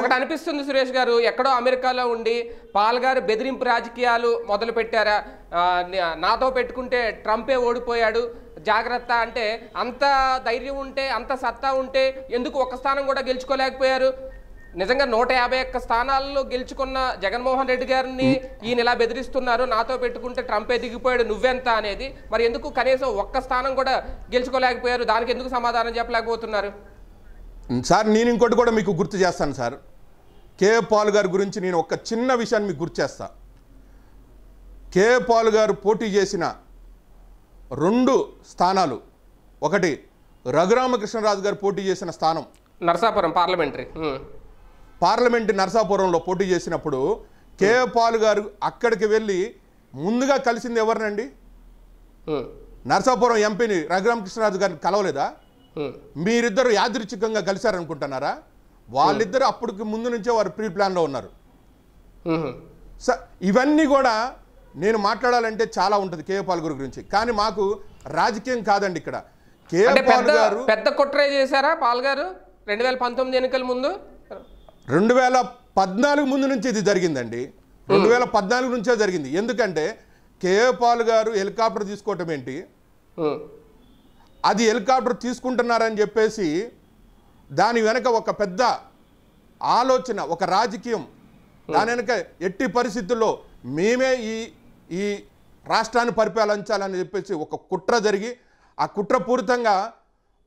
ఒకటి అనిపిస్తుంది సురేష్ గారు ఎక్కడో అమెరికాలో ఉండి పాల్ గారు బెదిరింపు రాజకీయాలు మొదలు పెట్టారా నాతో పెట్టుకుంటే ట్రంపే ఓడిపోయాడు జాగ్రత్త అంటే అంత ధైర్యం ఉంటే అంత సత్తా ఉంటే ఎందుకు ఒక్క స్థానం కూడా గెలుచుకోలేకపోయారు నిజంగా నూట యాభై ఒక్క స్థానాల్లో గెలుచుకున్న జగన్మోహన్ రెడ్డి గారిని ఈయన ఇలా బెదిరిస్తున్నారు నాతో పెట్టుకుంటే ట్రంపే దిగిపోయాడు నువ్వెంత అనేది మరి ఎందుకు కనీసం ఒక్క స్థానం కూడా గెలుచుకోలేకపోయారు దానికి ఎందుకు సమాధానం చెప్పలేకపోతున్నారు సార్ నేను ఇంకోటి కూడా మీకు గుర్తు చేస్తాను సార్ కే పాల్ గారి గురించి నేను ఒక చిన్న విషయాన్ని మీకు గుర్తు చేస్తా కే పాల్ గారు పోటీ చేసిన రెండు స్థానాలు ఒకటి రఘురామకృష్ణరాజు గారు పోటీ చేసిన స్థానం నర్సాపురం పార్లమెంటరీ పార్లమెంటు నర్సాపురంలో పోటీ చేసినప్పుడు కే పాల్ గారు అక్కడికి వెళ్ళి ముందుగా కలిసింది ఎవరినండి నర్సాపురం ఎంపీని రఘురామకృష్ణరాజు గారిని కలవలేదా Hmm. మీరిద్దరు యాదృచ్ఛికంగా కలిశారనుకుంటున్నారా వాళ్ళిద్దరు hmm. అప్పటికి ముందు నుంచే వారు ప్రీ ప్లాన్లో ఉన్నారు hmm. ఇవన్నీ కూడా నేను మాట్లాడాలంటే చాలా ఉంటుంది కేపాల్ గారి గురించి కానీ మాకు రాజకీయం కాదండి ఇక్కడ కేపాల్ గారు పెద్ద కుట్రే చేశారా పాల్ గారు రెండు వేల పంతొమ్మిది ఎన్నికల ముందు రెండు వేల పద్నాలుగు ముందు నుంచి ఇది జరిగిందండి రెండు వేల పద్నాలుగు నుంచే జరిగింది ఎందుకంటే కేపాల్ గారు హెలికాప్టర్ తీసుకోవటం ఏంటి అది హెలికాప్టర్ తీసుకుంటున్నారని చెప్పేసి దాని వెనక ఒక పెద్ద ఆలోచన ఒక రాజకీయం దాని వెనక ఎట్టి పరిస్థితుల్లో మేమే ఈ ఈ రాష్ట్రాన్ని పరిపాలించాలని చెప్పేసి ఒక కుట్ర జరిగి ఆ కుట్ర పూరితంగా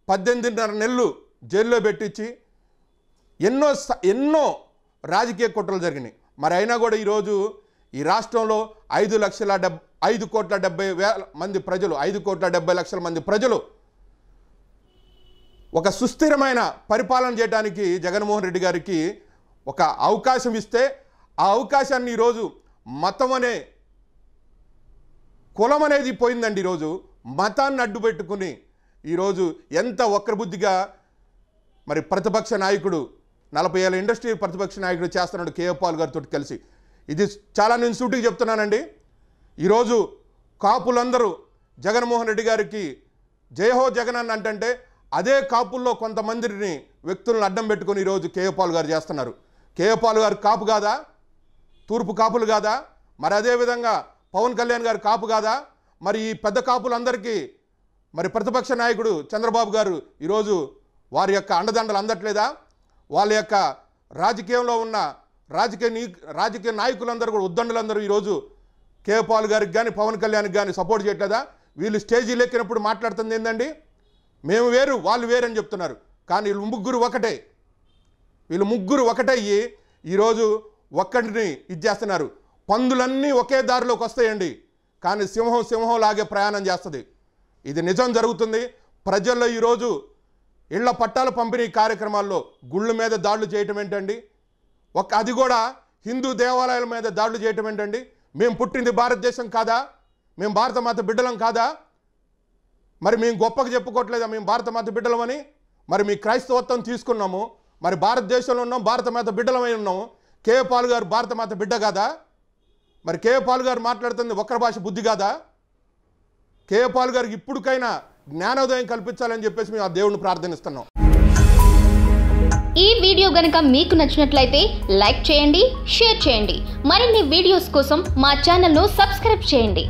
పద్దెనిమిదిన్నర నెలలు జైల్లో పెట్టించి ఎన్నో ఎన్నో రాజకీయ కుట్రలు జరిగినాయి మరి అయినా కూడా ఈరోజు ఈ రాష్ట్రంలో ఐదు లక్షల డెబ్ ఐదు కోట్ల డెబ్బై వేల మంది ప్రజలు ఐదు కోట్ల డెబ్బై లక్షల మంది ప్రజలు ఒక సుస్థిరమైన పరిపాలన చేయడానికి జగన్మోహన్ రెడ్డి గారికి ఒక అవకాశం ఇస్తే ఆ అవకాశాన్ని ఈరోజు మతం అనే కులం అనేది పోయిందండి ఈరోజు మతాన్ని అడ్డు పెట్టుకుని ఈరోజు ఎంత వక్రబుద్ధిగా మరి ప్రతిపక్ష నాయకుడు నలభై ఏళ్ళ ఇండస్ట్రీ ప్రతిపక్ష నాయకుడు చేస్తున్నాడు కేపాల్ గారితో కలిసి ఇది చాలా నేను సూటికి చెప్తున్నానండి ఈరోజు కాపులందరూ జగన్మోహన్ రెడ్డి గారికి జయహో జగన్ అన్న అంటే అదే కాపుల్లో కొంతమందిని వ్యక్తులను అడ్డం పెట్టుకొని ఈరోజు కేయపాల్ గారు చేస్తున్నారు కేయపాల్ గారు కాపు కాదా తూర్పు కాపులు కాదా మరి అదేవిధంగా పవన్ కళ్యాణ్ గారు కాపు కాదా మరి ఈ పెద్ద కాపులందరికీ మరి ప్రతిపక్ష నాయకుడు చంద్రబాబు గారు ఈరోజు వారి యొక్క అండదండలు అందట్లేదా వాళ్ళ యొక్క రాజకీయంలో ఉన్న రాజకీయ రాజకీయ నాయకులందరూ కూడా ఉద్దండులందరూ ఈరోజు కేపాల్ గారికి కానీ పవన్ కళ్యాణ్కి కానీ సపోర్ట్ చేయట్లేదా వీళ్ళు స్టేజీలు ఎక్కినప్పుడు మాట్లాడుతుంది ఏంటండి మేము వేరు వాళ్ళు వేరని చెప్తున్నారు కానీ వీళ్ళు ముగ్గురు ఒకటే వీళ్ళు ముగ్గురు ఒకటయ్యి ఈరోజు ఒక్కటిని చేస్తున్నారు పందులన్నీ ఒకే దారిలోకి వస్తాయండి కానీ సింహం సింహం లాగే ప్రయాణం చేస్తుంది ఇది నిజం జరుగుతుంది ప్రజల్లో ఈరోజు ఇళ్ల పట్టాల పంపిణీ కార్యక్రమాల్లో గుళ్ళ మీద దాడులు చేయటం ఏంటండి ఒక అది కూడా హిందూ దేవాలయాల మీద దాడులు చేయటం ఏంటండి మేము పుట్టింది భారతదేశం కాదా మేము భారత మాత బిడ్డలం కాదా మరి మేము గొప్పగా చెప్పుకోవట్లేదా మేము భారత మాత బిడ్డలమని మరి మీ క్రైస్తవత్వం తీసుకున్నాము మరి భారతదేశంలో ఉన్నాం భారత మాత బిడ్డలమై ఉన్నాము కేఏ పాల్ గారు భారత మాత బిడ్డ కాదా మరి కేఏ పాల్ గారు మాట్లాడుతుంది ఒక్కరి భాష బుద్ధి కాదా కేఏ పాల్ గారికి ఇప్పుడుకైనా జ్ఞానోదయం కల్పించాలని చెప్పేసి మేము ఆ దేవుడిని ప్రార్థనిస్తున్నాం ఈ వీడియో గనక మీకు నచ్చినట్లయితే లైక్ చేయండి షేర్ చేయండి మరిన్ని వీడియోస్ కోసం మా ఛానల్ను సబ్స్క్రైబ్ చేయండి